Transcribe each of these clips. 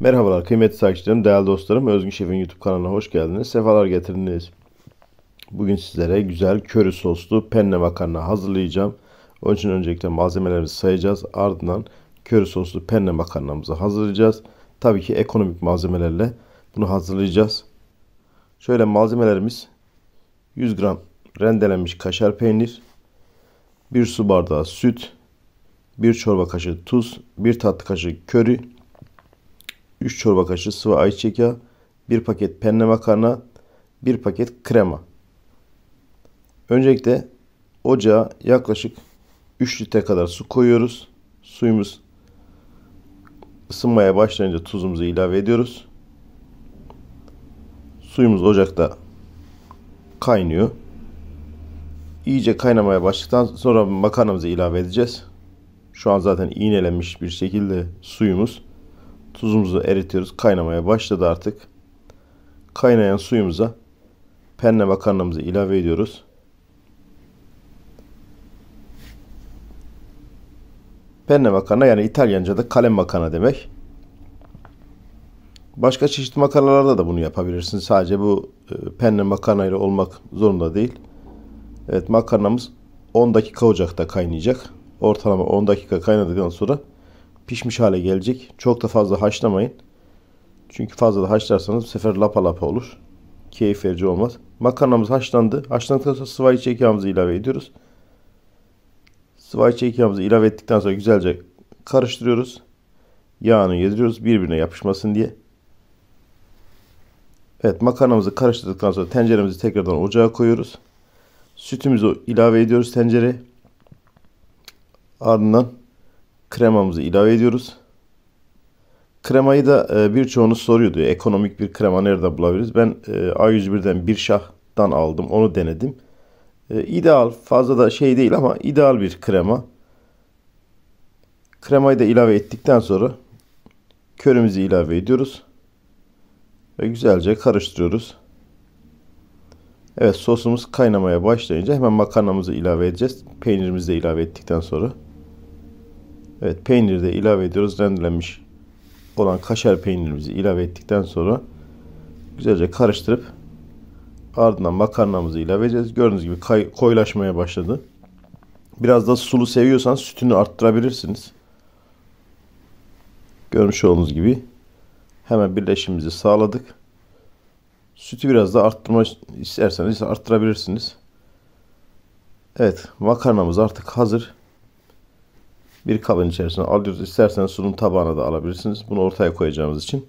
Merhabalar kıymetli takipçilerim, değerli dostlarım. Özgün Şef'in YouTube kanalına hoş geldiniz. Sefalar getirdiniz. Bugün sizlere güzel köri soslu penne makarna hazırlayacağım. Onun için öncelikle malzemelerimizi sayacağız. Ardından köri soslu penne makarnamızı hazırlayacağız. Tabii ki ekonomik malzemelerle bunu hazırlayacağız. Şöyle malzemelerimiz 100 gram rendelenmiş kaşar peynir, 1 su bardağı süt, 1 çorba kaşığı tuz, 1 tatlı kaşığı köri, 3 çorba kaşığı sıvı ayçiçek yağı, 1 paket penne makarna, 1 paket krema. Öncelikle ocağa yaklaşık 3 litre kadar su koyuyoruz. Suyumuz ısınmaya başlayınca tuzumuzu ilave ediyoruz. Suyumuz ocakta kaynıyor. İyice kaynamaya başladıktan sonra makarnamızı ilave edeceğiz. Şu an zaten iğnelenmiş bir şekilde suyumuz Tuzumuzu eritiyoruz. Kaynamaya başladı artık. Kaynayan suyumuza penne makarnamızı ilave ediyoruz. Penne makarna yani İtalyanca'da kalem makarna demek. Başka çeşitli makarnalarda da bunu yapabilirsin. Sadece bu e, penne makarna ile olmak zorunda değil. Evet makarnamız 10 dakika ocakta kaynayacak. Ortalama 10 dakika kaynadıktan sonra pişmiş hale gelecek. Çok da fazla haşlamayın. Çünkü fazla da haşlarsanız bu sefer lapa lapa olur. Keyif verici olmaz. Makarnamız haşlandı. Haşlandıktan sonra sıvayı çekiyamızı ilave ediyoruz. Sıvayı çekiyamızı ilave ettikten sonra güzelce karıştırıyoruz. Yağını yediriyoruz birbirine yapışmasın diye. Evet makarnamızı karıştırdıktan sonra tenceremizi tekrardan ocağa koyuyoruz. Sütümüzü ilave ediyoruz tencereye. Ardından kremamızı ilave ediyoruz. Kremayı da e, birçoğunuz soruyordu. Ekonomik bir krema nerede bulabiliriz? Ben e, A101'den bir şahdan aldım. Onu denedim. E, ideal fazla da şey değil ama ideal bir krema. Kremayı da ilave ettikten sonra körümüzü ilave ediyoruz. Ve güzelce karıştırıyoruz. Evet sosumuz kaynamaya başlayınca hemen makarnamızı ilave edeceğiz. Peynirimizi de ilave ettikten sonra. Evet peynir de ilave ediyoruz. Rendelenmiş olan kaşar peynirimizi ilave ettikten sonra güzelce karıştırıp ardından makarnamızı ilave edeceğiz. Gördüğünüz gibi kay, koyulaşmaya başladı. Biraz da sulu seviyorsanız sütünü arttırabilirsiniz. Görmüş olduğunuz gibi hemen birleşimimizi sağladık. Sütü biraz da arttırma isterseniz arttırabilirsiniz. Evet makarnamız artık hazır bir kabın içerisine alıyoruz. İsterseniz sunum tabağına da alabilirsiniz. Bunu ortaya koyacağımız için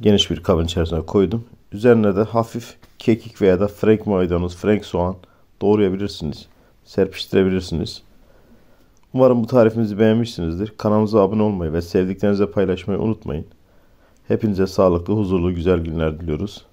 geniş bir kabın içerisine koydum. Üzerine de hafif kekik veya da frank maydanoz, frank soğan doğrayabilirsiniz. Serpiştirebilirsiniz. Umarım bu tarifimizi beğenmişsinizdir. Kanalımıza abone olmayı ve sevdiklerinize paylaşmayı unutmayın. Hepinize sağlıklı, huzurlu, güzel günler diliyoruz.